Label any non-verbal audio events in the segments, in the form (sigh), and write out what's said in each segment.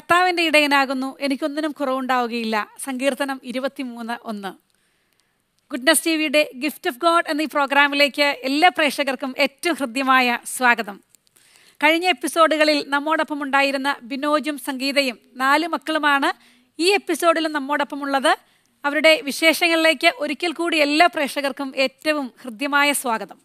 കർത്താവിൻ്റെ ഇടയനാകുന്നു എനിക്കൊന്നിനും കുറവുണ്ടാവുകയില്ല സങ്കീർത്തനം ഇരുപത്തിമൂന്ന് ഒന്ന് ഗുഡ്നസ് ടി വിയുടെ ഗിഫ്റ്റ് ഓഫ് ഗോഡ് എന്ന ഈ പ്രോഗ്രാമിലേക്ക് എല്ലാ പ്രേക്ഷകർക്കും ഏറ്റവും ഹൃദ്യമായ സ്വാഗതം കഴിഞ്ഞ എപ്പിസോഡുകളിൽ നമ്മോടൊപ്പം ഉണ്ടായിരുന്ന ബിനോജും സംഗീതയും നാല് മക്കളുമാണ് ഈ എപ്പിസോഡിലും നമ്മോടൊപ്പം ഉള്ളത് അവരുടെ വിശേഷങ്ങളിലേക്ക് ഒരിക്കൽ കൂടി എല്ലാ പ്രേക്ഷകർക്കും ഏറ്റവും ഹൃദ്യമായ സ്വാഗതം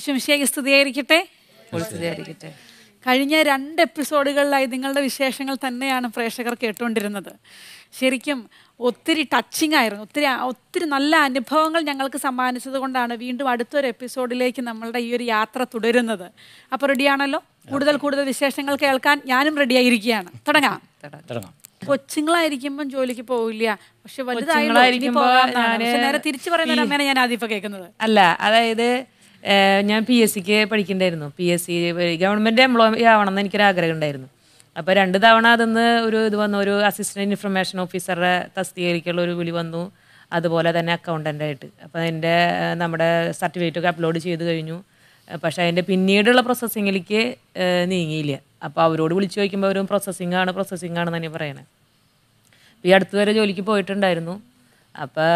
ഈശ്വമിശിയായി സ്തുതിയായിരിക്കട്ടെ സ്തുതിയായിരിക്കട്ടെ കഴിഞ്ഞ രണ്ട് എപ്പിസോഡുകളിലായി നിങ്ങളുടെ വിശേഷങ്ങൾ തന്നെയാണ് പ്രേക്ഷകർ കേട്ടുകൊണ്ടിരുന്നത് ശരിക്കും ഒത്തിരി ടച്ചിങ് ആയിരുന്നു ഒത്തിരി ഒത്തിരി നല്ല അനുഭവങ്ങൾ ഞങ്ങൾക്ക് സമ്മാനിച്ചത് കൊണ്ടാണ് വീണ്ടും അടുത്തൊരു എപ്പിസോഡിലേക്ക് നമ്മളുടെ ഈ ഒരു യാത്ര തുടരുന്നത് അപ്പോൾ റെഡിയാണല്ലോ കൂടുതൽ കൂടുതൽ വിശേഷങ്ങൾ കേൾക്കാൻ ഞാനും റെഡിയായിരിക്കുകയാണ് തുടങ്ങാം കൊച്ചുങ്ങളായിരിക്കുമ്പം ജോലിക്ക് പോവില്ല പക്ഷെ വലുതായിരിക്കും നേരെ തിരിച്ചു പറയുന്ന അമ്മേനെ ഞാൻ ആദ്യം ഇപ്പൊ കേൾക്കുന്നത് അല്ല അതായത് ഞാൻ പി എസ് സിക്ക് പഠിക്കണ്ടായിരുന്നു P S C government employee ആവണമെന്ന് എനിക്കൊരാഗ്രഹം ഉണ്ടായിരുന്നു അപ്പോൾ രണ്ട് തവണ അതിന്ന് ഒരു ഇത് വന്നു ഒരു അസിസ്റ്റൻറ്റ് ഇൻഫർമേഷൻ ഓഫീസറെ തസ്തികരിക്കുള്ള ഒരു വിളി വന്നു അതുപോലെ തന്നെ അക്കൗണ്ടൻ്റായിട്ട് അപ്പോൾ എൻ്റെ നമ്മുടെ സർട്ടിഫിക്കറ്റൊക്കെ അപ്ലോഡ് ചെയ്ത് കഴിഞ്ഞു പക്ഷേ അതിൻ്റെ പിന്നീടുള്ള പ്രോസസ്സിങ്ങിലേക്ക് നീങ്ങിയില്ല അപ്പോൾ അവരോട് വിളിച്ചു ചോദിക്കുമ്പോൾ അവരും പ്രോസസ്സിംഗ് ആണ് പ്രോസസ്സിംഗ് ആണ് തന്നെ പറയണേ ഈ അടുത്തുവരെ വരെ ജോലിക്ക് പോയിട്ടുണ്ടായിരുന്നു അപ്പോൾ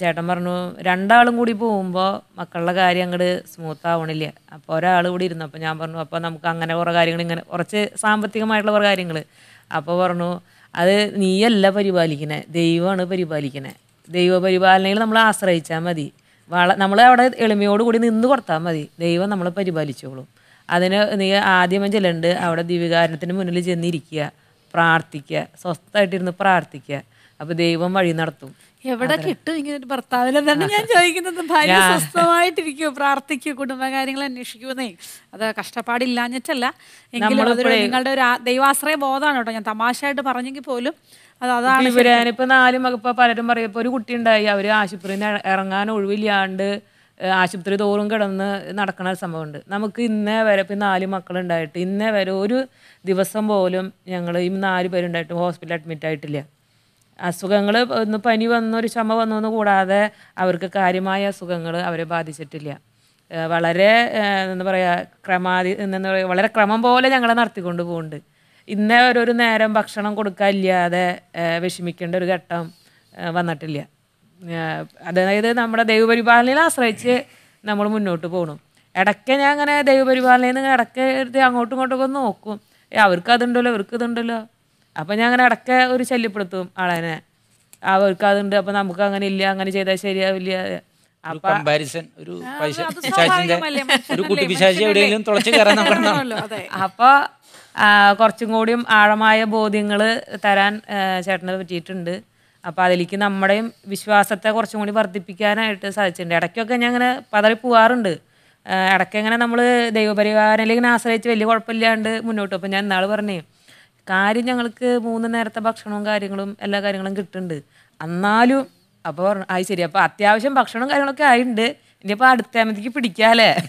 ചേട്ടൻ പറഞ്ഞു രണ്ടാളും കൂടി പോകുമ്പോൾ മക്കളുടെ കാര്യം അങ്ങോട്ട് സ്മൂത്ത് ആവണില്ല അപ്പോൾ ഒരാൾ കൂടി ഇരുന്നു അപ്പോൾ ഞാൻ പറഞ്ഞു അപ്പോൾ നമുക്ക് അങ്ങനെ കുറേ കാര്യങ്ങൾ ഇങ്ങനെ കുറച്ച് സാമ്പത്തികമായിട്ടുള്ള കുറേ കാര്യങ്ങൾ അപ്പോൾ പറഞ്ഞു അത് നീയല്ല പരിപാലിക്കണേ ദൈവമാണ് പരിപാലിക്കണേ ദൈവ പരിപാലനയിൽ നമ്മൾ ആശ്രയിച്ചാൽ മതി വള നമ്മൾ അവിടെ എളിമയോടുകൂടി നിന്ന് കൊടുത്താൽ മതി ദൈവം നമ്മളെ പരിപാലിച്ചോളും അതിന് നീ ആദ്യമേ ചെല്ലുണ്ട് അവിടെ ദിവ്യകാരണത്തിന് മുന്നിൽ ചെന്നിരിക്കുക പ്രാർത്ഥിക്കുക സ്വസ്ഥമായിട്ടിരുന്ന് പ്രാർത്ഥിക്കുക അപ്പോൾ ദൈവം വഴി നടത്തും എവിടെ കിട്ടും ഇങ്ങനെ ഒരു ഭർത്താവിനെ തന്നെ ഞാൻ ചോദിക്കുന്നത് ഭാര്യ സ്വസ്ഥമായിട്ടിരിക്കുമോ പ്രാർത്ഥിക്കൂ കുടുംബകാര്യങ്ങൾ അന്വേഷിക്കുമെന്നേ അത് കഷ്ടപ്പാടില്ലാഞ്ഞിട്ടല്ല എങ്കിലും നിങ്ങളുടെ ഒരു ദൈവാശ്രയ ബോധമാണ് കേട്ടോ ഞാൻ തമാശയായിട്ട് പറഞ്ഞെങ്കിൽ പോലും അത് അതാണ് ഞാനിപ്പോ നാല് മകപ്പ പലരും പറയും ഇപ്പൊ ഒരു കുട്ടി ഉണ്ടായി അവര് ആശുപത്രിയിൽ നിന്ന് ഇറങ്ങാൻ ഒഴിവില്ലാണ്ട് ആശുപത്രി തോറും കിടന്ന് നടക്കണ ഒരു സംഭവമുണ്ട് നമുക്ക് ഇന്നേ വരെ ഇപ്പം നാല് മക്കളുണ്ടായിട്ട് ഇന്നേ വരെ ഒരു ദിവസം പോലും ഞങ്ങൾ ഈ നാല് പേരുണ്ടായിട്ട് ഹോസ്പിറ്റലിൽ അഡ്മിറ്റ് ആയിട്ടില്ല അസുഖങ്ങൾ ഒന്ന് പനി വന്നു ഒരു ചുമ വന്നു എന്ന് കൂടാതെ അവർക്ക് കാര്യമായ അസുഖങ്ങൾ അവരെ ബാധിച്ചിട്ടില്ല വളരെ എന്താ പറയുക ക്രമാതി എന്താ പറയുക വളരെ ക്രമം പോലെ ഞങ്ങളെ നടത്തിക്കൊണ്ട് പോകുന്നുണ്ട് ഇന്നേ ഒരു നേരം ഭക്ഷണം ഇല്ലാതെ വിഷമിക്കേണ്ട ഒരു ഘട്ടം വന്നിട്ടില്ല അതായത് നമ്മുടെ ദൈവപരിപാലനയിൽ ആശ്രയിച്ച് നമ്മൾ മുന്നോട്ട് പോകണം ഇടയ്ക്ക് ഞാൻ അങ്ങനെ ദൈവപരിപാലനയിൽ നിന്ന് ഇടയ്ക്ക് അങ്ങോട്ടും ഒക്കെ നോക്കും ഇവർക്ക് ഇതുണ്ടല്ലോ അപ്പൊ ഞാൻ അങ്ങനെ ഇടയ്ക്ക് ഒരു ശല്യപ്പെടുത്തും ആളെ അവർക്ക് അതുണ്ട് അപ്പൊ നമുക്ക് അങ്ങനെ ഇല്ല അങ്ങനെ ചെയ്താൽ ശരിയാവില്ല ഒരു ഒരു കുട്ടി അപ്പൊ കുറച്ചും കൂടിയും ആഴമായ ബോധ്യങ്ങൾ തരാൻ ചേട്ടനെ പറ്റിയിട്ടുണ്ട് അപ്പൊ അതിലേക്ക് നമ്മുടെയും വിശ്വാസത്തെ കുറച്ചും കൂടി വർദ്ധിപ്പിക്കാനായിട്ട് സാധിച്ചിട്ടുണ്ട് ഇടയ്ക്കൊക്കെ ഞാൻ അങ്ങനെ പതറി പോവാറുണ്ട് ഇടയ്ക്ക് ഇങ്ങനെ നമ്മൾ ദൈവപരിവാരനിലേക്ക് ആശ്രയിച്ച് വലിയ കുഴപ്പമില്ലാണ്ട് മുന്നോട്ട് അപ്പൊ ഞാൻ ഇന്നാൾ പറഞ്ഞു കാര്യം ഞങ്ങൾക്ക് മൂന്ന് നേരത്തെ ഭക്ഷണവും കാര്യങ്ങളും എല്ലാ കാര്യങ്ങളും കിട്ടുന്നുണ്ട് എന്നാലും അപ്പോൾ പറഞ്ഞു അത് ശരി അപ്പോൾ അത്യാവശ്യം ഭക്ഷണവും കാര്യങ്ങളൊക്കെ ആയിട്ടുണ്ട് ഇനിയിപ്പോൾ അടുത്താമത്തേക്ക് പിടിക്കാല്ലേ (laughs)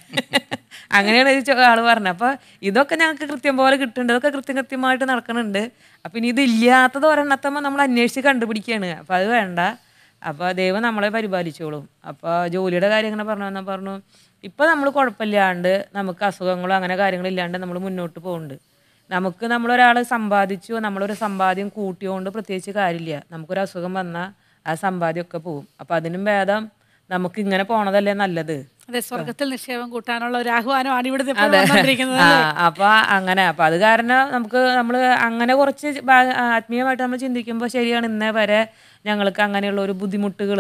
അങ്ങനെയാണ് ആൾ പറഞ്ഞത് അപ്പോൾ ഇതൊക്കെ ഞങ്ങൾക്ക് കൃത്യം പോലെ കിട്ടുന്നുണ്ട് ഇതൊക്കെ കൃത്യം കൃത്യമായിട്ട് നടക്കുന്നുണ്ട് അപ്പം ഇനി ഇതില്ലാത്തത് ഒരെണ്ണത്തമ്മ നമ്മൾ അന്വേഷിച്ച് കണ്ടുപിടിക്കുകയാണ് അപ്പോൾ അത് വേണ്ട അപ്പോൾ ദൈവം നമ്മളെ പരിപാലിച്ചോളും അപ്പോൾ ജോലിയുടെ കാര്യം ഇങ്ങനെ പറഞ്ഞു വന്നാൽ പറഞ്ഞു ഇപ്പോൾ നമ്മൾ കുഴപ്പമില്ലാണ്ട് നമുക്ക് അസുഖങ്ങളോ അങ്ങനെ കാര്യങ്ങളില്ലാണ്ട് നമ്മൾ മുന്നോട്ട് പോകുന്നുണ്ട് നമുക്ക് നമ്മളൊരാൾ സമ്പാദിച്ചു നമ്മളൊരു സമ്പാദ്യം കൂട്ടിയോണ്ട് പ്രത്യേകിച്ച് കാര്യമില്ല നമുക്കൊരു അസുഖം വന്നാൽ ആ സമ്പാദ്യമൊക്കെ പോവും അപ്പൊ അതിനും ഭേദം നമുക്ക് ഇങ്ങനെ പോണതല്ലേ നല്ലത് നിക്ഷേപം കൂട്ടാനുള്ള ഒരു ആഹ്വാനമാണ് ഇവിടെ അപ്പൊ അങ്ങനെ അപ്പൊ അത് കാരണം നമുക്ക് നമ്മൾ അങ്ങനെ കുറച്ച് ആത്മീയമായിട്ട് നമ്മൾ ചിന്തിക്കുമ്പോൾ ശരിയാണ് ഇന്നേ വരെ ഞങ്ങൾക്ക് അങ്ങനെയുള്ള ഒരു ബുദ്ധിമുട്ടുകൾ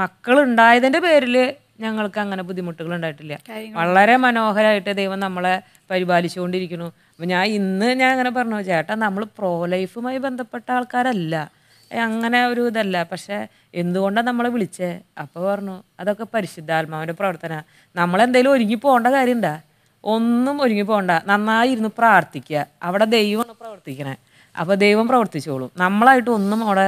മക്കൾ ഉണ്ടായതിന്റെ പേരിൽ ഞങ്ങൾക്ക് അങ്ങനെ ബുദ്ധിമുട്ടുകൾ ഉണ്ടായിട്ടില്ല വളരെ മനോഹരമായിട്ട് ദൈവം നമ്മളെ പരിപാലിച്ചുകൊണ്ടിരിക്കുന്നു അപ്പം ഞാൻ ഇന്ന് ഞാൻ അങ്ങനെ പറഞ്ഞു ചേട്ടാ നമ്മൾ പ്രോ ലൈഫുമായി ബന്ധപ്പെട്ട ആൾക്കാരല്ല അങ്ങനെ ഒരു ഇതല്ല പക്ഷേ എന്തുകൊണ്ടാണ് നമ്മളെ വിളിച്ചേ അപ്പോൾ പറഞ്ഞു അതൊക്കെ പരിശുദ്ധാത്മാവിൻ്റെ പ്രവർത്തന നമ്മളെന്തെങ്കിലും ഒരുങ്ങി പോകേണ്ട കാര്യമുണ്ടാ ഒന്നും ഒരുങ്ങി പോകണ്ട നന്നായി ഇരുന്ന് പ്രാർത്ഥിക്കുക അവിടെ ദൈവമാണ് പ്രവർത്തിക്കണേ അപ്പോൾ ദൈവം പ്രവർത്തിച്ചോളൂ നമ്മളായിട്ട് ഒന്നും അവിടെ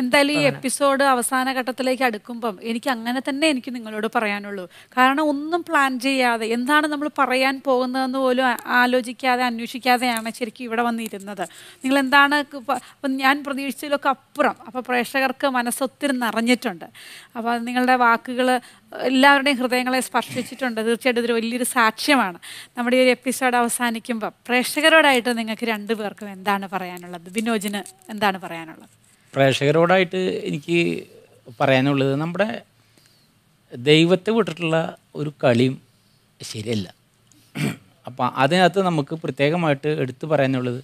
എന്തായാലും ഈ എപ്പിസോഡ് അവസാന ഘട്ടത്തിലേക്ക് അടുക്കുമ്പം എനിക്ക് അങ്ങനെ തന്നെ എനിക്ക് നിങ്ങളോട് പറയാനുള്ളൂ കാരണം ഒന്നും പ്ലാൻ ചെയ്യാതെ എന്താണ് നമ്മൾ പറയാൻ പോകുന്നതെന്ന് പോലും ആലോചിക്കാതെ അന്വേഷിക്കാതെയാണ് ശരിക്കും ഇവിടെ വന്നിരുന്നത് നിങ്ങൾ എന്താണ് ഞാൻ പ്രതീക്ഷിച്ചതിലൊക്കെ അപ്പുറം അപ്പോൾ പ്രേക്ഷകർക്ക് മനസ്സൊത്തിരി നിറഞ്ഞിട്ടുണ്ട് അപ്പോൾ നിങ്ങളുടെ വാക്കുകൾ എല്ലാവരുടെയും ഹൃദയങ്ങളെ സ്പർശിച്ചിട്ടുണ്ട് തീർച്ചയായിട്ടും ഇതൊരു വലിയൊരു സാക്ഷ്യമാണ് നമ്മുടെ ഈ ഒരു എപ്പിസോഡ് അവസാനിക്കുമ്പോൾ പ്രേക്ഷകരോടായിട്ട് നിങ്ങൾക്ക് രണ്ടുപേർക്കും എന്താണ് പറയാനുള്ളത് വിനോജിന് എന്താണ് പറയാനുള്ളത് പറയാനുള്ളത് പ്രേക്ഷകരോടായിട്ട് എനിക്ക് പറയാനുള്ളത് നമ്മുടെ ദൈവത്തെ വിട്ടിട്ടുള്ള ഒരു കളിയും ശരിയല്ല അപ്പം അതിനകത്ത് നമുക്ക് പ്രത്യേകമായിട്ട് എടുത്തു പറയാനുള്ളത്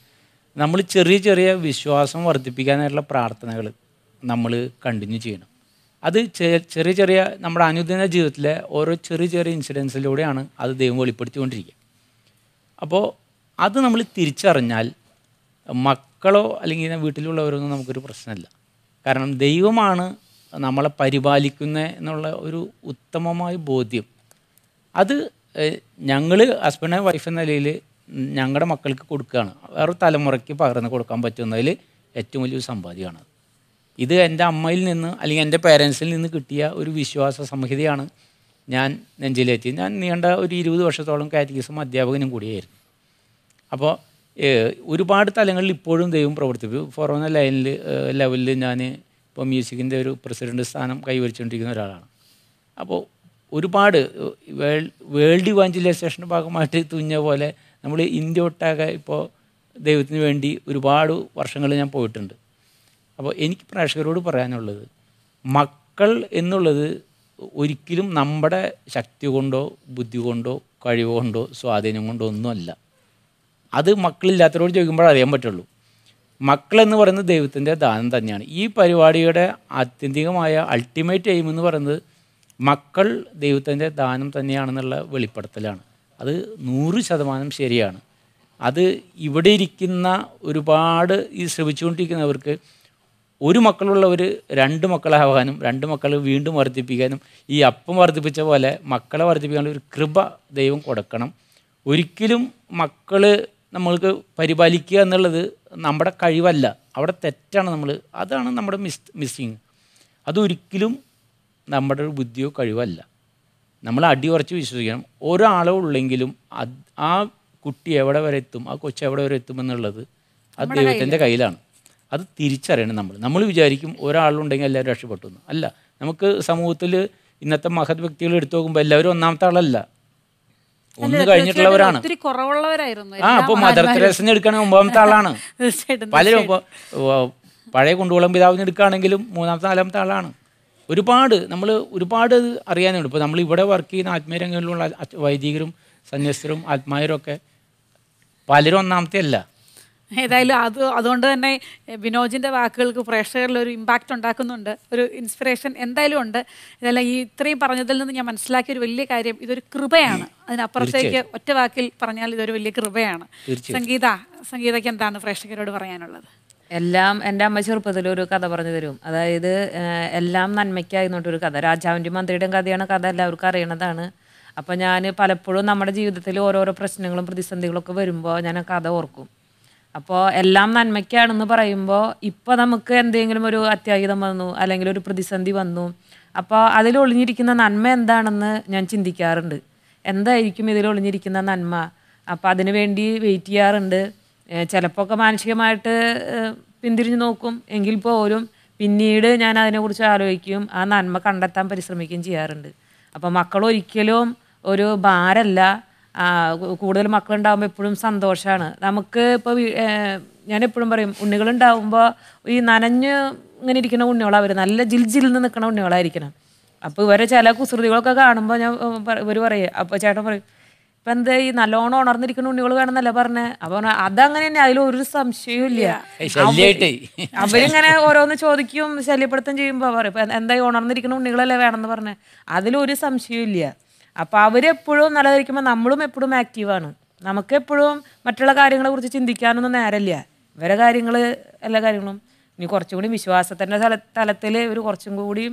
നമ്മൾ ചെറിയ ചെറിയ വിശ്വാസം വർദ്ധിപ്പിക്കാനായിട്ടുള്ള പ്രാർത്ഥനകൾ നമ്മൾ കണ്ടിന്യൂ ചെയ്യണം അത് ചെറിയ ചെറിയ നമ്മുടെ അനുദിന ജീവിതത്തിലെ ഓരോ ചെറിയ ചെറിയ ഇൻസിഡൻസിലൂടെയാണ് അത് ദൈവം വെളിപ്പെടുത്തിക്കൊണ്ടിരിക്കുക അപ്പോൾ അത് നമ്മൾ തിരിച്ചറിഞ്ഞാൽ മക്ക മക്കളോ അല്ലെങ്കിൽ വീട്ടിലുള്ളവരൊന്നും നമുക്കൊരു പ്രശ്നമില്ല കാരണം ദൈവമാണ് നമ്മളെ പരിപാലിക്കുന്ന എന്നുള്ള ഒരു ഉത്തമമായ ബോധ്യം അത് ഞങ്ങൾ ഹസ്ബൻഡ് വൈഫ് എന്ന നിലയിൽ ഞങ്ങളുടെ മക്കൾക്ക് കൊടുക്കുകയാണ് വേറെ തലമുറയ്ക്ക് പകർന്ന് കൊടുക്കാൻ പറ്റുന്നതിൽ ഏറ്റവും വലിയൊരു സമ്പാദ്യമാണ് ഇത് എൻ്റെ അമ്മയിൽ നിന്ന് അല്ലെങ്കിൽ എൻ്റെ പേരൻസിൽ നിന്ന് കിട്ടിയ ഒരു വിശ്വാസ സംഹിതയാണ് ഞാൻ നെഞ്ചിലേറ്റി ഞാൻ നീണ്ട ഒരു ഇരുപത് വർഷത്തോളം കാറ്റഗീസും അധ്യാപകനും കൂടിയായിരുന്നു അപ്പോൾ ഒരുപാട് തലങ്ങളിൽ ഇപ്പോഴും ദൈവം പ്രവർത്തിപ്പിക്കും ഫൊറോന ലൈനിൽ ലെവലിൽ ഞാൻ ഇപ്പോൾ മ്യൂസിക്കിൻ്റെ ഒരു പ്രസിഡൻ്റ് സ്ഥാനം കൈവരിച്ചുകൊണ്ടിരിക്കുന്ന ഒരാളാണ് അപ്പോൾ ഒരുപാട് വേൾഡ് വേൾഡ് ഇവാഞ്ചലൈസേഷൻ്റെ ഭാഗമായിട്ട് തുഞ്ഞ പോലെ നമ്മൾ ഇന്ത്യ ഒട്ടാകെ ഇപ്പോൾ ദൈവത്തിന് വേണ്ടി ഒരുപാട് വർഷങ്ങൾ ഞാൻ പോയിട്ടുണ്ട് അപ്പോൾ എനിക്ക് പ്രേക്ഷകരോട് പറയാനുള്ളത് മക്കൾ എന്നുള്ളത് ഒരിക്കലും നമ്മുടെ ശക്തി കൊണ്ടോ ബുദ്ധി കൊണ്ടോ കഴിവ് കൊണ്ടോ സ്വാധീനം കൊണ്ടോ ഒന്നുമല്ല അത് മക്കളില്ലാത്തവരോട് ചോദിക്കുമ്പോൾ അറിയാൻ പറ്റുള്ളൂ മക്കളെന്ന് പറയുന്നത് ദൈവത്തിൻ്റെ ദാനം തന്നെയാണ് ഈ പരിപാടിയുടെ ആത്യന്തികമായ അൾട്ടിമേറ്റ് എയിം എന്ന് പറയുന്നത് മക്കൾ ദൈവത്തിൻ്റെ ദാനം തന്നെയാണെന്നുള്ള വെളിപ്പെടുത്തലാണ് അത് നൂറ് ശതമാനം ശരിയാണ് അത് ഇവിടെ ഇരിക്കുന്ന ഒരുപാട് ഈ ശ്രമിച്ചുകൊണ്ടിരിക്കുന്നവർക്ക് ഒരു മക്കളുള്ളവർ രണ്ട് മക്കളാവാനും രണ്ട് മക്കൾ വീണ്ടും വർദ്ധിപ്പിക്കാനും ഈ അപ്പം വർദ്ധിപ്പിച്ച പോലെ മക്കളെ വർദ്ധിപ്പിക്കാനുള്ള ഒരു കൃപ ദൈവം കൊടുക്കണം ഒരിക്കലും മക്കൾ നമ്മൾക്ക് പരിപാലിക്കുക എന്നുള്ളത് നമ്മുടെ കഴിവല്ല അവിടെ തെറ്റാണ് നമ്മൾ അതാണ് നമ്മുടെ മിസ് മിസ്സിങ് അതൊരിക്കലും നമ്മുടെ ഒരു ബുദ്ധിയോ കഴിവല്ല നമ്മൾ ഉറച്ച് വിശ്വസിക്കണം ഒരാളോ ഉള്ളെങ്കിലും ആ കുട്ടി എവിടെ വരെ എത്തും ആ കൊച്ചു എവിടെ വരെ എത്തും എന്നുള്ളത് അത് ദൈവത്തിൻ്റെ കയ്യിലാണ് അത് തിരിച്ചറിയണം നമ്മൾ നമ്മൾ വിചാരിക്കും ഒരാളുണ്ടെങ്കിൽ എല്ലാവരും രക്ഷപ്പെട്ടു അല്ല നമുക്ക് സമൂഹത്തിൽ ഇന്നത്തെ മഹത് വ്യക്തികൾ എടുത്തു നോക്കുമ്പോൾ എല്ലാവരും ഒന്നാമത്തെ ആളല്ല ഒന്ന് കഴിഞ്ഞിട്ടുള്ളവരാണ് ആ അപ്പൊ മദർ തെരേസിനെ എടുക്കുകയാണെങ്കിൽ ഒമ്പതാമത്തെ (laughs) ആളാണ് പലരും പഴയ കുണ്ടുകുളം പിതാവിനെ എടുക്കുകയാണെങ്കിലും മൂന്നാമത്തെ നാലാമത്തെ ആളാണ് ഒരുപാട് നമ്മൾ ഒരുപാട് അറിയാനുണ്ട് ഇപ്പൊ നമ്മൾ ഇവിടെ വർക്ക് ചെയ്യുന്ന ആത്മീയരംഗങ്ങളിലുള്ള വൈദികരും സന്യസ്തരും ആത്മാരും ഒക്കെ പലരും ഒന്നാമത്തെ അല്ല ഏതായാലും അത് അതുകൊണ്ട് തന്നെ വിനോജിൻ്റെ വാക്കുകൾക്ക് പ്രേക്ഷകരിൽ ഒരു ഇമ്പാക്റ്റ് ഉണ്ടാക്കുന്നുണ്ട് ഒരു ഇൻസ്പിറേഷൻ എന്തായാലും ഉണ്ട് ഇതെല്ലാം ഈ ഇത്രയും പറഞ്ഞതിൽ നിന്ന് ഞാൻ മനസ്സിലാക്കിയ ഒരു വലിയ കാര്യം ഇതൊരു കൃപയാണ് അതിനപ്പുറത്തേക്ക് ഒറ്റ വാക്കിൽ പറഞ്ഞാൽ ഇതൊരു വലിയ കൃപയാണ് സംഗീത സംഗീതയ്ക്ക് എന്താണ് പ്രേക്ഷകരോട് പറയാനുള്ളത് എല്ലാം എൻ്റെ അമ്മ ചെറുപ്പത്തിൽ ഒരു കഥ പറഞ്ഞു തരും അതായത് എല്ലാം നന്മയ്ക്കായി ഒരു കഥ രാജാവിൻ്റെ മന്ത്രിയുടെയും കഥയാണ് കഥ എല്ലാവർക്കും അറിയണതാണ് അപ്പോൾ ഞാൻ പലപ്പോഴും നമ്മുടെ ജീവിതത്തിൽ ഓരോരോ പ്രശ്നങ്ങളും പ്രതിസന്ധികളൊക്കെ വരുമ്പോൾ ഞാൻ ആ കഥ ഓർക്കും അപ്പോൾ എല്ലാം നന്മയ്ക്കാണെന്ന് പറയുമ്പോൾ ഇപ്പോൾ നമുക്ക് എന്തെങ്കിലും ഒരു അത്യാഹിതം വന്നു അല്ലെങ്കിൽ ഒരു പ്രതിസന്ധി വന്നു അപ്പോൾ അതിൽ ഒളിഞ്ഞിരിക്കുന്ന നന്മ എന്താണെന്ന് ഞാൻ ചിന്തിക്കാറുണ്ട് എന്തായിരിക്കും ഇതിൽ ഒളിഞ്ഞിരിക്കുന്ന നന്മ അപ്പോൾ അതിനു വേണ്ടി വെയിറ്റ് ചെയ്യാറുണ്ട് ചിലപ്പോൾ ഒക്കെ മാനസികമായിട്ട് പിന്തിരിഞ്ഞു നോക്കും എങ്കിൽ പോലും പിന്നീട് ഞാൻ അതിനെക്കുറിച്ച് ആലോചിക്കും ആ നന്മ കണ്ടെത്താൻ പരിശ്രമിക്കുകയും ചെയ്യാറുണ്ട് അപ്പോൾ മക്കൾ ഒരിക്കലും ഒരു ഭാരമല്ല കൂടുതൽ മക്കളുണ്ടാകുമ്പോൾ എപ്പോഴും സന്തോഷമാണ് നമുക്ക് ഇപ്പോൾ ഞാൻ എപ്പോഴും പറയും ഉണ്ണികളുണ്ടാകുമ്പോൾ ഈ നനഞ്ഞ് ഇങ്ങനെ ഇരിക്കുന്ന അവർ നല്ല ജിൽ നിന്ന് നിൽക്കുന്ന ഉണ്ണികളായിരിക്കണം അപ്പോൾ ഇവരെ ചില കുസൃതികളൊക്കെ കാണുമ്പോൾ ഞാൻ ഇവർ പറയും അപ്പോൾ ചേട്ടൻ പറയും ഇപ്പം എന്താ ഈ നല്ലോണം ഉണർന്നിരിക്കുന്ന ഉണ്ണികൾ വേണമെന്നല്ല പറഞ്ഞേ അപ്പൊ അതങ്ങനെ തന്നെ അതിൽ ഒരു സംശയവും ഇല്ല അവരിങ്ങനെ ഓരോന്ന് ചോദിക്കും ശല്യപ്പെടുത്തും ചെയ്യുമ്പോൾ പറയും എന്താ ഉണർന്നിരിക്കുന്ന ഉണ്ണികളല്ലേ വേണമെന്ന് പറഞ്ഞേ അതിലൊരു സംശയവും ഇല്ല അപ്പോൾ അവരെപ്പോഴും നല്ലതായിരിക്കുമ്പോൾ നമ്മളും എപ്പോഴും ആക്റ്റീവാണ് എപ്പോഴും മറ്റുള്ള കാര്യങ്ങളെക്കുറിച്ച് ചിന്തിക്കാനൊന്നും നേരമില്ല ഇവരെ കാര്യങ്ങൾ എല്ലാ കാര്യങ്ങളും ഇനി കുറച്ചും കൂടി വിശ്വാസത്തിൻ്റെ തല തലത്തിൽ ഇവർ കുറച്ചും കൂടി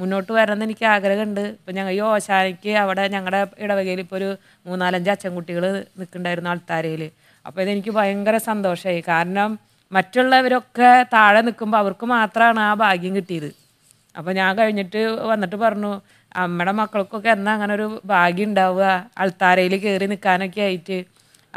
മുന്നോട്ട് വരണമെന്ന് എനിക്ക് ആഗ്രഹമുണ്ട് ഇപ്പം ഞങ്ങൾ ഈ ഓശാനയ്ക്ക് അവിടെ ഞങ്ങളുടെ ഇടവകയിൽ ഇപ്പോൾ ഒരു മൂന്നാലഞ്ച് അച്ചൻകുട്ടികൾ നിൽക്കുന്നുണ്ടായിരുന്നു ആൾത്താരയിൽ അപ്പോൾ ഇതെനിക്ക് ഭയങ്കര സന്തോഷമായി കാരണം മറ്റുള്ളവരൊക്കെ താഴെ നിൽക്കുമ്പോൾ അവർക്ക് മാത്രമാണ് ആ ഭാഗ്യം കിട്ടിയത് അപ്പോൾ ഞാൻ കഴിഞ്ഞിട്ട് വന്നിട്ട് പറഞ്ഞു അമ്മയുടെ മക്കൾക്കൊക്കെ എന്നാ അങ്ങനെ ഒരു ഭാഗ്യം ഉണ്ടാവുക അൾത്താരയിൽ കയറി നിൽക്കാനൊക്കെ ആയിട്ട്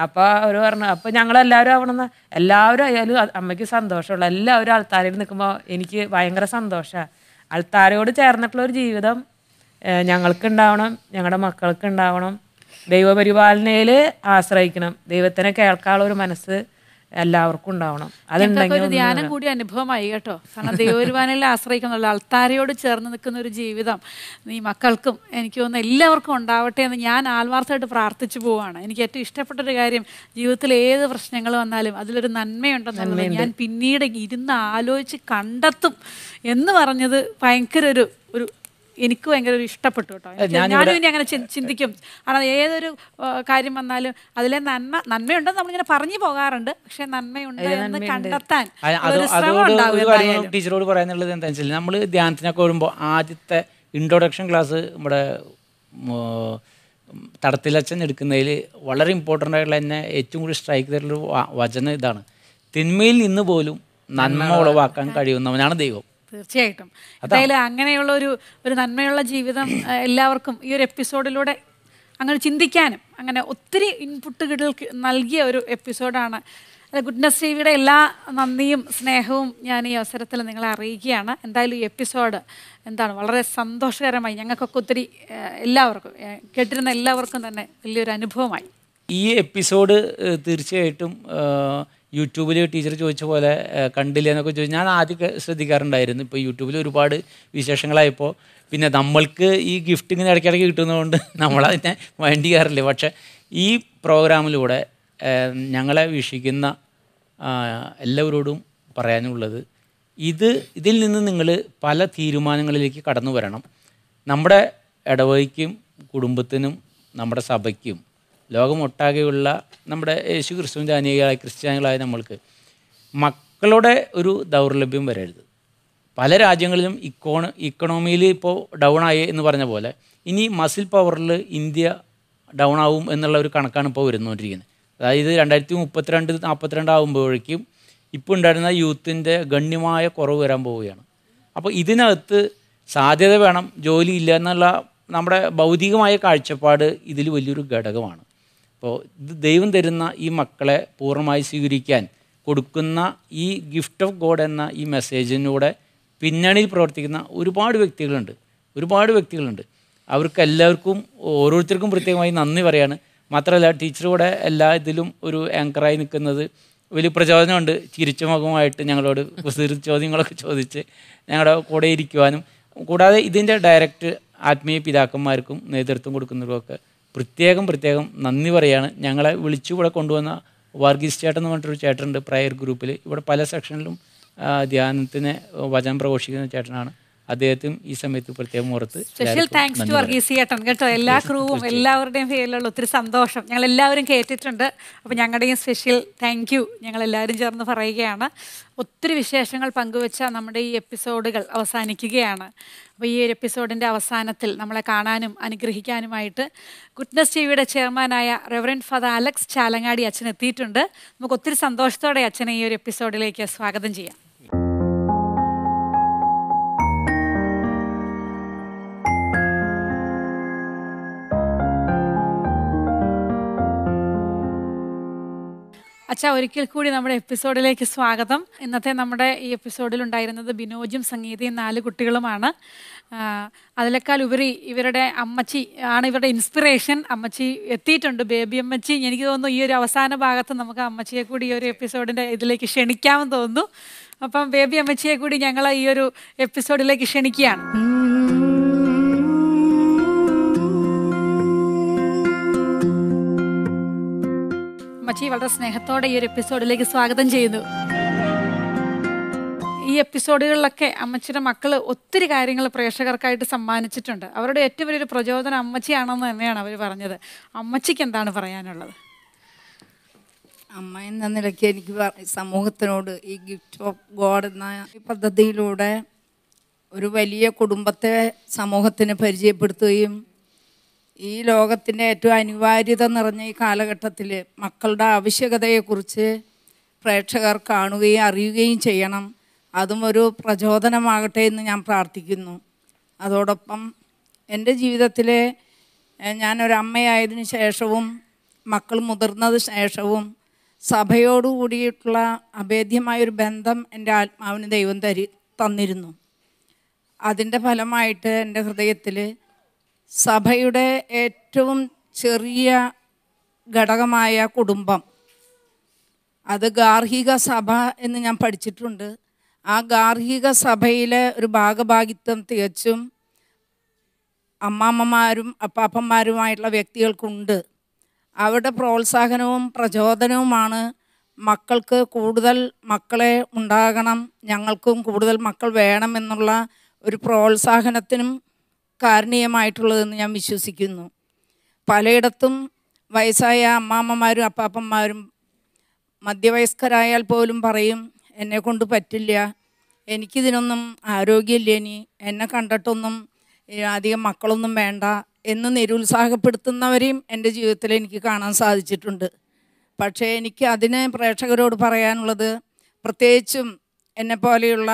അപ്പോൾ അവർ പറഞ്ഞു അപ്പോൾ ഞങ്ങളെല്ലാവരും ആവണമെന്ന് എല്ലാവരും ആയാലും അമ്മയ്ക്ക് സന്തോഷമുള്ള എല്ലാവരും അൾത്താരയിൽ നിൽക്കുമ്പോൾ എനിക്ക് ഭയങ്കര സന്തോഷമാണ് അൾത്താരയോട് ചേർന്നിട്ടുള്ള ഒരു ജീവിതം ഞങ്ങൾക്ക് ഉണ്ടാവണം ഞങ്ങളുടെ മക്കൾക്ക് ഉണ്ടാവണം ദൈവപരിപാലനയിൽ ആശ്രയിക്കണം ദൈവത്തിനെ കേൾക്കാനുള്ള ഒരു മനസ്സ് എല്ലാവർക്കും ഉണ്ടാവണം അതുണ്ടെങ്കിൽ ധ്യാനം കൂടി അനുഭവമായി കേട്ടോ കാരണം ദൈവരുമാനിൽ ആശ്രയിക്കുന്നുള്ള അൾത്താരയോട് ചേർന്ന് നിൽക്കുന്ന ഒരു ജീവിതം നീ മക്കൾക്കും എനിക്ക് തോന്നുന്നു എല്ലാവർക്കും ഉണ്ടാവട്ടെ എന്ന് ഞാൻ ആത്മാർത്ഥമായിട്ട് പ്രാർത്ഥിച്ചു പോവാണ് എനിക്ക് ഏറ്റവും ഇഷ്ടപ്പെട്ട ഒരു കാര്യം ജീവിതത്തിൽ ഏത് പ്രശ്നങ്ങൾ വന്നാലും അതിലൊരു നന്മയുണ്ടെന്ന് ഞാൻ പിന്നീട് ഇരുന്ന് ആലോചിച്ച് കണ്ടെത്തും എന്ന് പറഞ്ഞത് ഭയങ്കര ഒരു ഒരു എനിക്ക് ഭയങ്കര ഒരു ഇഷ്ടപ്പെട്ടു കേട്ടോ ഞാനും ഇനി അങ്ങനെ ചിന്തിക്കും കാരണം ഏതൊരു കാര്യം വന്നാലും അതിലെ നന്മ നന്മയുണ്ടെന്ന് നമ്മളിങ്ങനെ പറഞ്ഞു പോകാറുണ്ട് പക്ഷെ നന്മയുണ്ട് എന്ന് കണ്ടെത്താൻ ടീച്ചറോട് പറയാനുള്ളത് എന്താണെന്ന് വെച്ചാൽ നമ്മൾ ധ്യാനത്തിനൊക്കെ വരുമ്പോൾ ആദ്യത്തെ ഇൻട്രൊഡക്ഷൻ ക്ലാസ് നമ്മുടെ തടത്തിലച്ചൻ എടുക്കുന്നതിൽ വളരെ ഇമ്പോർട്ടൻ്റ് ആയിട്ടുള്ള എന്നെ ഏറ്റവും കൂടുതൽ സ്ട്രൈക്ക് തരുള്ള വചനം ഇതാണ് തിന്മയിൽ നിന്ന് പോലും നന്മ ഉളവാക്കാൻ കഴിയുന്നവനാണ് ദൈവം തീർച്ചയായിട്ടും എന്തായാലും അങ്ങനെയുള്ള ഒരു ഒരു നന്മയുള്ള ജീവിതം എല്ലാവർക്കും ഈ ഒരു എപ്പിസോഡിലൂടെ അങ്ങനെ ചിന്തിക്കാനും അങ്ങനെ ഒത്തിരി ഇൻപുട്ടുകൾ നൽകിയ ഒരു എപ്പിസോഡാണ് അല്ല ഗുഡ്നസ് ടിവിയുടെ എല്ലാ നന്ദിയും സ്നേഹവും ഞാൻ ഈ അവസരത്തിൽ നിങ്ങളെ അറിയിക്കുകയാണ് എന്തായാലും ഈ എപ്പിസോഡ് എന്താണ് വളരെ സന്തോഷകരമായി ഞങ്ങൾക്കൊക്കെ ഒത്തിരി എല്ലാവർക്കും കേട്ടിരുന്ന എല്ലാവർക്കും തന്നെ വലിയൊരു അനുഭവമായി ഈ എപ്പിസോഡ് തീർച്ചയായിട്ടും യൂട്യൂബിൽ ടീച്ചർ ചോദിച്ച പോലെ കണ്ടില്ല എന്നൊക്കെ ചോദിച്ചു ഞാൻ ആദ്യം ശ്രദ്ധിക്കാറുണ്ടായിരുന്നു ഇപ്പോൾ യൂട്യൂബിൽ ഒരുപാട് വിശേഷങ്ങളായപ്പോൾ പിന്നെ നമ്മൾക്ക് ഈ ഗിഫ്റ്റ് ഇങ്ങനെ ഇടയ്ക്കിടയ്ക്ക് കിട്ടുന്നതുകൊണ്ട് (laughs) നമ്മളതിനെ മൈൻഡ് ചെയ്യാറില്ല പക്ഷേ ഈ പ്രോഗ്രാമിലൂടെ ഞങ്ങളെ വീക്ഷിക്കുന്ന എല്ലാവരോടും പറയാനുള്ളത് ഇത് ഇതിൽ നിന്ന് നിങ്ങൾ പല തീരുമാനങ്ങളിലേക്ക് കടന്നു വരണം നമ്മുടെ ഇടവഴിക്കും കുടുംബത്തിനും നമ്മുടെ സഭയ്ക്കും ലോകമൊട്ടാകെയുള്ള നമ്മുടെ യേശു ക്രിസ്തു ജാനീകളായ ക്രിസ്ത്യാനികളായ നമ്മൾക്ക് മക്കളുടെ ഒരു ദൗർലഭ്യം വരരുത് പല രാജ്യങ്ങളിലും ഇക്കോണ ഇക്കണോമിയിൽ ഇപ്പോൾ ഡൗൺ ആയി എന്ന് പറഞ്ഞ പോലെ ഇനി മസിൽ പവറിൽ ഇന്ത്യ ഡൗൺ ആവും എന്നുള്ള ഒരു കണക്കാണ് ഇപ്പോൾ വരുന്നുകൊണ്ടിരിക്കുന്നത് അതായത് രണ്ടായിരത്തി മുപ്പത്തിരണ്ട് നാൽപ്പത്തിരണ്ട് ആകുമ്പോഴേക്കും ഇപ്പോൾ ഉണ്ടായിരുന്ന യൂത്തിൻ്റെ ഗണ്യമായ കുറവ് വരാൻ പോവുകയാണ് അപ്പോൾ ഇതിനകത്ത് സാധ്യത വേണം ജോലിയില്ല എന്നുള്ള നമ്മുടെ ഭൗതികമായ കാഴ്ചപ്പാട് ഇതിൽ വലിയൊരു ഘടകമാണ് അപ്പോൾ ഇത് ദൈവം തരുന്ന ഈ മക്കളെ പൂർണ്ണമായി സ്വീകരിക്കാൻ കൊടുക്കുന്ന ഈ ഗിഫ്റ്റ് ഓഫ് ഗോഡ് എന്ന ഈ മെസ്സേജിനൂടെ പിന്നണിയിൽ പ്രവർത്തിക്കുന്ന ഒരുപാട് വ്യക്തികളുണ്ട് ഒരുപാട് വ്യക്തികളുണ്ട് അവർക്ക് എല്ലാവർക്കും ഓരോരുത്തർക്കും പ്രത്യേകമായി നന്ദി പറയാണ് മാത്രമല്ല ടീച്ചറൂടെ എല്ലാ ഇതിലും ഒരു ആങ്കറായി നിൽക്കുന്നത് വലിയ പ്രചോദനമുണ്ട് ചിരിച്ച മുഖമായിട്ട് ഞങ്ങളോട് ചോദ്യങ്ങളൊക്കെ ചോദിച്ച് ഞങ്ങളുടെ കൂടെ ഇരിക്കുവാനും കൂടാതെ ഇതിൻ്റെ ഡയറക്റ്റ് ആത്മീയ പിതാക്കന്മാർക്കും നേതൃത്വം കൊടുക്കുന്നവർക്കൊക്കെ പ്രത്യേകം പ്രത്യേകം നന്ദി പറയുകയാണ് ഞങ്ങളെ വിളിച്ചു ഇവിടെ കൊണ്ടുവന്ന വർഗീസ് ചേട്ടൻ എന്ന് പറഞ്ഞിട്ടൊരു ചേട്ടനുണ്ട് പ്രയർ ഗ്രൂപ്പിൽ ഇവിടെ പല സെക്ഷനിലും ധ്യാനത്തിന് വചനം പ്രഘോഷിക്കുന്ന ചേട്ടനാണ് അദ്ദേഹത്തിനും ഈ സമയത്ത് പ്രത്യേകം ഓർത്ത് സ്പെഷ്യൽ താങ്ക്സ് ടു വർഗീസ് ചേട്ടൻ കേട്ടോ എല്ലാ ക്രൂവും എല്ലാവരുടെയും പേരിലുള്ള ഒത്തിരി സന്തോഷം ഞങ്ങൾ എല്ലാവരും കേട്ടിട്ടുണ്ട് അപ്പോൾ ഞങ്ങളുടെയും സ്പെഷ്യൽ താങ്ക് യു ഞങ്ങൾ എല്ലാവരും ചേർന്ന് പറയുകയാണ് ഒത്തിരി വിശേഷങ്ങൾ പങ്കുവെച്ച നമ്മുടെ ഈ എപ്പിസോഡുകൾ അവസാനിക്കുകയാണ് അപ്പോൾ ഈ ഒരു എപ്പിസോഡിൻ്റെ അവസാനത്തിൽ നമ്മളെ കാണാനും അനുഗ്രഹിക്കാനുമായിട്ട് ഗുഡ്നസ് ടി വിയുടെ ചെയർമാനായ റെവറൻ ഫാദ അലക്സ് ചാലങ്ങാടി അച്ഛൻ എത്തിയിട്ടുണ്ട് നമുക്ക് ഒത്തിരി സന്തോഷത്തോടെ അച്ഛനെ ഈ ഒരു എപ്പിസോഡിലേക്ക് സ്വാഗതം ചെയ്യാം അച്ഛ ഒരിക്കൽ കൂടി നമ്മുടെ എപ്പിസോഡിലേക്ക് സ്വാഗതം ഇന്നത്തെ നമ്മുടെ ഈ എപ്പിസോഡിൽ ഉണ്ടായിരുന്നത് ബിനോജും സംഗീതയും നാല് കുട്ടികളുമാണ് അതിലേക്കാൾ ഉപരി ഇവരുടെ അമ്മച്ചി ആണ് ഇവരുടെ ഇൻസ്പിറേഷൻ അമ്മച്ചി എത്തിയിട്ടുണ്ട് ബേബി അമ്മച്ചി എനിക്ക് തോന്നുന്നു ഈ ഒരു അവസാന ഭാഗത്ത് നമുക്ക് അമ്മച്ചിയെ കൂടി ഈ ഒരു എപ്പിസോഡിൻ്റെ ഇതിലേക്ക് ക്ഷണിക്കാമെന്ന് തോന്നുന്നു അപ്പം ബേബി അമ്മച്ചിയെ കൂടി ഞങ്ങൾ ഈ ഒരു എപ്പിസോഡിലേക്ക് ക്ഷണിക്കുകയാണ് മാറ്റി വളരെ സ്നേഹത്തോടെ ഈ ഒരു എപ്പിസോഡിലേക്ക് സ്വാഗതം ചെയ്യുന്നു ഈ എപ്പിസോഡുകളിലൊക്കെ അമ്മച്ചിയുടെ മക്കൾ ഒത്തിരി കാര്യങ്ങൾ പ്രേക്ഷകർക്കായിട്ട് സമ്മാനിച്ചിട്ടുണ്ട് അവരുടെ ഏറ്റവും വലിയൊരു പ്രചോദനം അമ്മച്ചിയാണെന്ന് തന്നെയാണ് അവർ പറഞ്ഞത് അമ്മച്ചിക്ക് എന്താണ് പറയാനുള്ളത് അമ്മ എന്ന നിലയ്ക്ക് എനിക്ക് സമൂഹത്തിനോട് ഈ ഗിഫ്റ്റ് ഓഫ് ഗോഡ് എന്ന പദ്ധതിയിലൂടെ ഒരു വലിയ കുടുംബത്തെ സമൂഹത്തിന് പരിചയപ്പെടുത്തുകയും ഈ ലോകത്തിൻ്റെ ഏറ്റവും അനിവാര്യത നിറഞ്ഞ ഈ കാലഘട്ടത്തിൽ മക്കളുടെ ആവശ്യകതയെക്കുറിച്ച് പ്രേക്ഷകർ കാണുകയും അറിയുകയും ചെയ്യണം അതും ഒരു പ്രചോദനമാകട്ടെ എന്ന് ഞാൻ പ്രാർത്ഥിക്കുന്നു അതോടൊപ്പം എൻ്റെ ജീവിതത്തിലെ ഞാനൊരമ്മയായതിനു ശേഷവും മക്കൾ മുതിർന്നത് ശേഷവും സഭയോടുകൂടിയിട്ടുള്ള അഭേദ്യമായൊരു ബന്ധം എൻ്റെ ആത്മാവിന് ദൈവം തരി തന്നിരുന്നു അതിൻ്റെ ഫലമായിട്ട് എൻ്റെ ഹൃദയത്തിൽ സഭയുടെ ഏറ്റവും ചെറിയ ഘടകമായ കുടുംബം അത് ഗാർഹിക സഭ എന്ന് ഞാൻ പഠിച്ചിട്ടുണ്ട് ആ ഗാർഹിക സഭയിലെ ഒരു ഭാഗഭാഗിത്വം തികച്ചും അമ്മാമ്മമാരും അപ്പാപ്പന്മാരുമായിട്ടുള്ള വ്യക്തികൾക്കുണ്ട് അവരുടെ പ്രോത്സാഹനവും പ്രചോദനവുമാണ് മക്കൾക്ക് കൂടുതൽ മക്കളെ ഉണ്ടാകണം ഞങ്ങൾക്കും കൂടുതൽ മക്കൾ വേണമെന്നുള്ള ഒരു പ്രോത്സാഹനത്തിനും കാരണീയമായിട്ടുള്ളതെന്ന് ഞാൻ വിശ്വസിക്കുന്നു പലയിടത്തും വയസ്സായ അമ്മാമ്മമാരും അപ്പാപ്പന്മാരും മധ്യവയസ്കരായാൽ പോലും പറയും എന്നെ കൊണ്ട് പറ്റില്ല എനിക്കിതിനൊന്നും ആരോഗ്യമില്ല ഇനി എന്നെ കണ്ടിട്ടൊന്നും അധികം മക്കളൊന്നും വേണ്ട എന്ന് നിരുത്സാഹപ്പെടുത്തുന്നവരെയും എൻ്റെ ജീവിതത്തിൽ എനിക്ക് കാണാൻ സാധിച്ചിട്ടുണ്ട് പക്ഷേ എനിക്ക് അതിനെ പ്രേക്ഷകരോട് പറയാനുള്ളത് പ്രത്യേകിച്ചും എന്നെപ്പോലെയുള്ള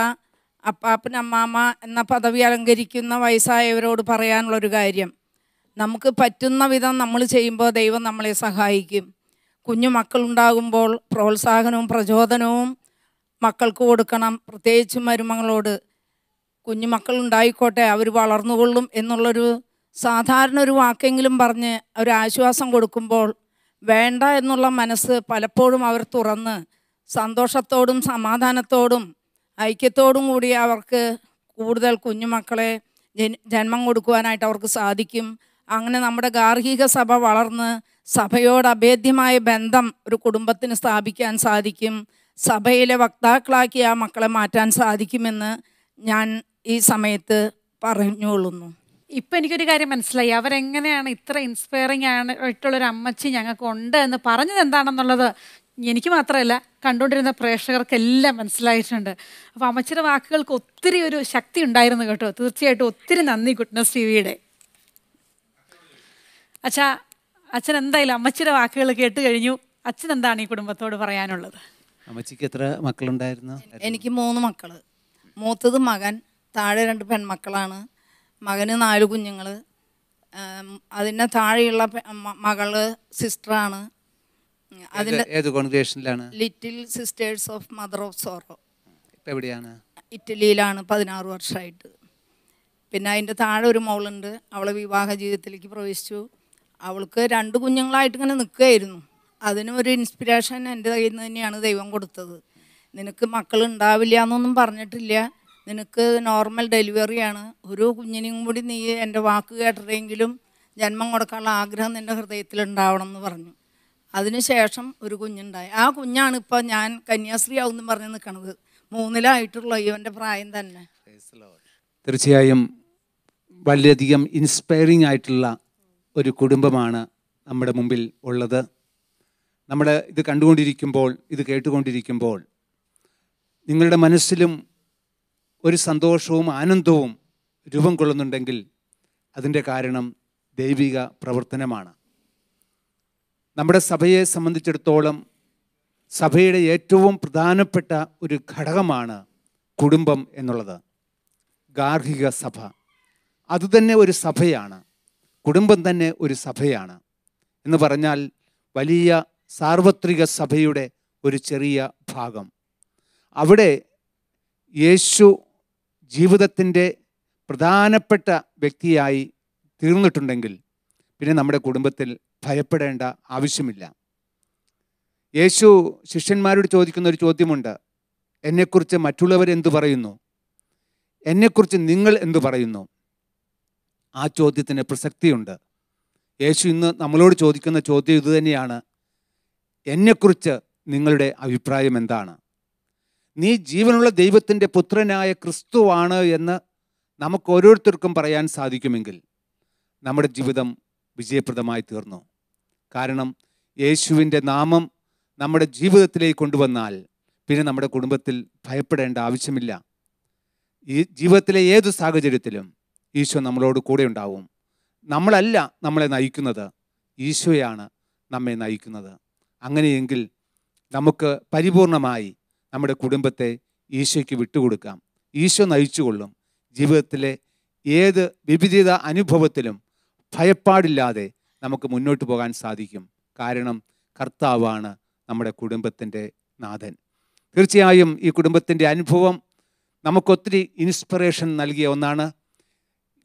അപ്പാപ്പൻ അമ്മാമ്മ എന്ന പദവി അലങ്കരിക്കുന്ന വയസ്സായവരോട് പറയാനുള്ളൊരു കാര്യം നമുക്ക് പറ്റുന്ന വിധം നമ്മൾ ചെയ്യുമ്പോൾ ദൈവം നമ്മളെ സഹായിക്കും കുഞ്ഞു മക്കളുണ്ടാകുമ്പോൾ പ്രോത്സാഹനവും പ്രചോദനവും മക്കൾക്ക് കൊടുക്കണം പ്രത്യേകിച്ച് മരുമകളോട് കുഞ്ഞു മക്കളുണ്ടായിക്കോട്ടെ അവർ വളർന്നുകൊള്ളും എന്നുള്ളൊരു സാധാരണ ഒരു വാക്കെങ്കിലും പറഞ്ഞ് ഒരാശ്വാസം കൊടുക്കുമ്പോൾ വേണ്ട എന്നുള്ള മനസ്സ് പലപ്പോഴും അവർ തുറന്ന് സന്തോഷത്തോടും സമാധാനത്തോടും ഐക്യത്തോടും കൂടി അവർക്ക് കൂടുതൽ കുഞ്ഞുമക്കളെ ജന്മം കൊടുക്കുവാനായിട്ട് അവർക്ക് സാധിക്കും അങ്ങനെ നമ്മുടെ ഗാർഹിക സഭ വളർന്ന് സഭയോട് അഭേദ്യമായ ബന്ധം ഒരു കുടുംബത്തിന് സ്ഥാപിക്കാൻ സാധിക്കും സഭയിലെ വക്താക്കളാക്കി ആ മക്കളെ മാറ്റാൻ സാധിക്കുമെന്ന് ഞാൻ ഈ സമയത്ത് പറഞ്ഞുകൊള്ളുന്നു ഇപ്പം എനിക്കൊരു കാര്യം മനസ്സിലായി അവരെങ്ങനെയാണ് ഇത്ര ഇൻസ്പയറിംഗ് ആണ് ആയിട്ടുള്ളൊരു അമ്മച്ചി ഞങ്ങൾക്ക് ഉണ്ട് എന്ന് പറഞ്ഞത് എന്താണെന്നുള്ളത് എനിക്ക് മാത്രമല്ല കണ്ടുകൊണ്ടിരുന്ന പ്രേക്ഷകർക്കെല്ലാം മനസ്സിലായിട്ടുണ്ട് അപ്പോൾ അമ്മച്ചിയുടെ വാക്കുകൾക്ക് ഒത്തിരി ഒരു ശക്തി ഉണ്ടായിരുന്നു കേട്ടോ തീർച്ചയായിട്ടും ഒത്തിരി നന്ദി ഗുഡ്നസ് ടി വിയുടെ അച്ഛാ അച്ഛൻ എന്തായാലും അമ്മച്ചിയുടെ വാക്കുകൾ കേട്ട് കഴിഞ്ഞു അച്ഛൻ എന്താണ് ഈ കുടുംബത്തോട് പറയാനുള്ളത് അമ്മച്ചിക്ക് എത്ര മക്കളുണ്ടായിരുന്നു എനിക്ക് മൂന്ന് മക്കൾ മൂത്തത് മകൻ താഴെ രണ്ട് പെൺമക്കളാണ് മകന് നാല് കുഞ്ഞുങ്ങൾ അതിൻ്റെ താഴെയുള്ള മകള് സിസ്റ്ററാണ് ഏത് little sisters of mother of sorrow എവിടെയാണ് ഇറ്റലിയിലാണ് പതിനാറ് വർഷമായിട്ട് പിന്നെ അതിൻ്റെ താഴെ ഒരു മോളുണ്ട് അവൾ വിവാഹ ജീവിതത്തിലേക്ക് പ്രവേശിച്ചു അവൾക്ക് രണ്ട് കുഞ്ഞുങ്ങളായിട്ട് ഇങ്ങനെ നിൽക്കുകയായിരുന്നു അതിനും ഒരു ഇൻസ്പിറേഷൻ എൻ്റെ കയ്യിൽ നിന്ന് തന്നെയാണ് ദൈവം കൊടുത്തത് നിനക്ക് മക്കൾ ഉണ്ടാവില്ല എന്നൊന്നും പറഞ്ഞിട്ടില്ല നിനക്ക് നോർമൽ ഡെലിവറിയാണ് ഒരു കുഞ്ഞിനെയും കൂടി നീ എൻ്റെ വാക്ക് കേട്ടതെങ്കിലും ജന്മം കൊടുക്കാനുള്ള ആഗ്രഹം നിൻ്റെ ഉണ്ടാവണം എന്ന് പറഞ്ഞു അതിനുശേഷം ഒരു കുഞ്ഞുണ്ടായി ആ കുഞ്ഞാണ് ഇപ്പൊ ഞാൻ കന്യാസ്ത്രീ ആവുമെന്ന് പറഞ്ഞു നിൽക്കണത് മൂന്നിലായിട്ടുള്ള ഇവന്റെ പ്രായം തന്നെ തീർച്ചയായും വളരെയധികം ഇൻസ്പയറിംഗ് ആയിട്ടുള്ള ഒരു കുടുംബമാണ് നമ്മുടെ മുമ്പിൽ ഉള്ളത് നമ്മൾ ഇത് കണ്ടുകൊണ്ടിരിക്കുമ്പോൾ ഇത് കേട്ടുകൊണ്ടിരിക്കുമ്പോൾ നിങ്ങളുടെ മനസ്സിലും ഒരു സന്തോഷവും ആനന്ദവും രൂപം കൊള്ളുന്നുണ്ടെങ്കിൽ അതിൻ്റെ കാരണം ദൈവിക പ്രവർത്തനമാണ് നമ്മുടെ സഭയെ സംബന്ധിച്ചിടത്തോളം സഭയുടെ ഏറ്റവും പ്രധാനപ്പെട്ട ഒരു ഘടകമാണ് കുടുംബം എന്നുള്ളത് ഗാർഹിക സഭ അതുതന്നെ ഒരു സഭയാണ് കുടുംബം തന്നെ ഒരു സഭയാണ് എന്ന് പറഞ്ഞാൽ വലിയ സാർവത്രിക സഭയുടെ ഒരു ചെറിയ ഭാഗം അവിടെ യേശു ജീവിതത്തിൻ്റെ പ്രധാനപ്പെട്ട വ്യക്തിയായി തീർന്നിട്ടുണ്ടെങ്കിൽ പിന്നെ നമ്മുടെ കുടുംബത്തിൽ ഭയപ്പെടേണ്ട ആവശ്യമില്ല യേശു ശിഷ്യന്മാരോട് ചോദിക്കുന്ന ഒരു ചോദ്യമുണ്ട് എന്നെക്കുറിച്ച് മറ്റുള്ളവർ എന്തു പറയുന്നു എന്നെക്കുറിച്ച് നിങ്ങൾ എന്തു പറയുന്നു ആ ചോദ്യത്തിന് പ്രസക്തിയുണ്ട് യേശു ഇന്ന് നമ്മളോട് ചോദിക്കുന്ന ചോദ്യം ഇതുതന്നെയാണ് എന്നെക്കുറിച്ച് നിങ്ങളുടെ അഭിപ്രായം എന്താണ് നീ ജീവനുള്ള ദൈവത്തിൻ്റെ പുത്രനായ ക്രിസ്തുവാണ് എന്ന് നമുക്ക് ഓരോരുത്തർക്കും പറയാൻ സാധിക്കുമെങ്കിൽ നമ്മുടെ ജീവിതം വിജയപ്രദമായി തീർന്നു കാരണം യേശുവിൻ്റെ നാമം നമ്മുടെ ജീവിതത്തിലേക്ക് കൊണ്ടുവന്നാൽ പിന്നെ നമ്മുടെ കുടുംബത്തിൽ ഭയപ്പെടേണ്ട ആവശ്യമില്ല ഈ ജീവിതത്തിലെ ഏത് സാഹചര്യത്തിലും ഈശോ നമ്മളോട് കൂടെ ഉണ്ടാവും നമ്മളല്ല നമ്മളെ നയിക്കുന്നത് ഈശോയാണ് നമ്മെ നയിക്കുന്നത് അങ്ങനെയെങ്കിൽ നമുക്ക് പരിപൂർണമായി നമ്മുടെ കുടുംബത്തെ ഈശോയ്ക്ക് വിട്ടുകൊടുക്കാം ഈശോ നയിച്ചുകൊള്ളും ജീവിതത്തിലെ ഏത് വിപരീത അനുഭവത്തിലും ഭയപ്പാടില്ലാതെ നമുക്ക് മുന്നോട്ട് പോകാൻ സാധിക്കും കാരണം കർത്താവാണ് നമ്മുടെ കുടുംബത്തിൻ്റെ നാഥൻ തീർച്ചയായും ഈ കുടുംബത്തിൻ്റെ അനുഭവം നമുക്കൊത്തിരി ഇൻസ്പിറേഷൻ നൽകിയ ഒന്നാണ്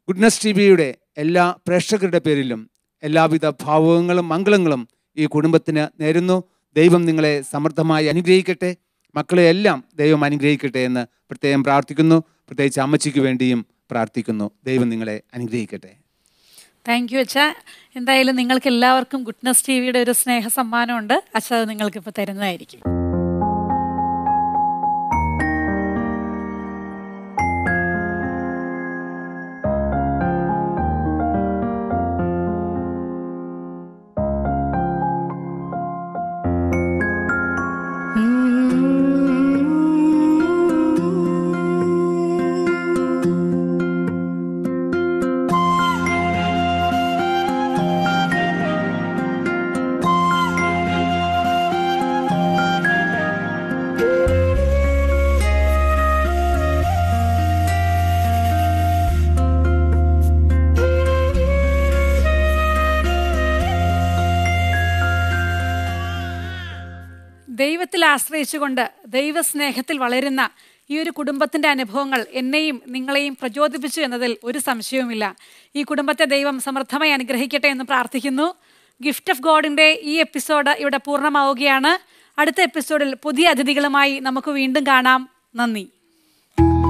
ഗുഡ്നസ് ടി വിയുടെ എല്ലാ പ്രേക്ഷകരുടെ പേരിലും എല്ലാവിധ ഭാവങ്ങളും മംഗളങ്ങളും ഈ കുടുംബത്തിന് നേരുന്നു ദൈവം നിങ്ങളെ സമൃദ്ധമായി അനുഗ്രഹിക്കട്ടെ മക്കളെ എല്ലാം ദൈവം അനുഗ്രഹിക്കട്ടെ എന്ന് പ്രത്യേകം പ്രാർത്ഥിക്കുന്നു പ്രത്യേകിച്ച് അമ്മച്ചിക്ക് വേണ്ടിയും പ്രാർത്ഥിക്കുന്നു ദൈവം നിങ്ങളെ അനുഗ്രഹിക്കട്ടെ താങ്ക് യു അച്ഛ എന്തായാലും നിങ്ങൾക്ക് എല്ലാവർക്കും ഗുഡ്നസ് ടി വിയുടെ ഒരു സ്നേഹ സമ്മാനമുണ്ട് അച്ഛ അത് നിങ്ങൾക്കിപ്പോൾ തരുന്നതായിരിക്കും ആശ്രയിച്ചുകൊണ്ട് ദൈവസ്നേഹത്തിൽ വളരുന്ന ഈ ഒരു കുടുംബത്തിൻ്റെ അനുഭവങ്ങൾ എന്നെയും നിങ്ങളെയും പ്രചോദിപ്പിച്ചു എന്നതിൽ ഒരു സംശയവുമില്ല ഈ കുടുംബത്തെ ദൈവം സമൃദ്ധമായി അനുഗ്രഹിക്കട്ടെ എന്ന് പ്രാർത്ഥിക്കുന്നു ഗിഫ്റ്റ് ഓഫ് ഗോഡിൻ്റെ ഈ എപ്പിസോഡ് ഇവിടെ പൂർണ്ണമാവുകയാണ് അടുത്ത എപ്പിസോഡിൽ പുതിയ അതിഥികളുമായി നമുക്ക് വീണ്ടും കാണാം നന്ദി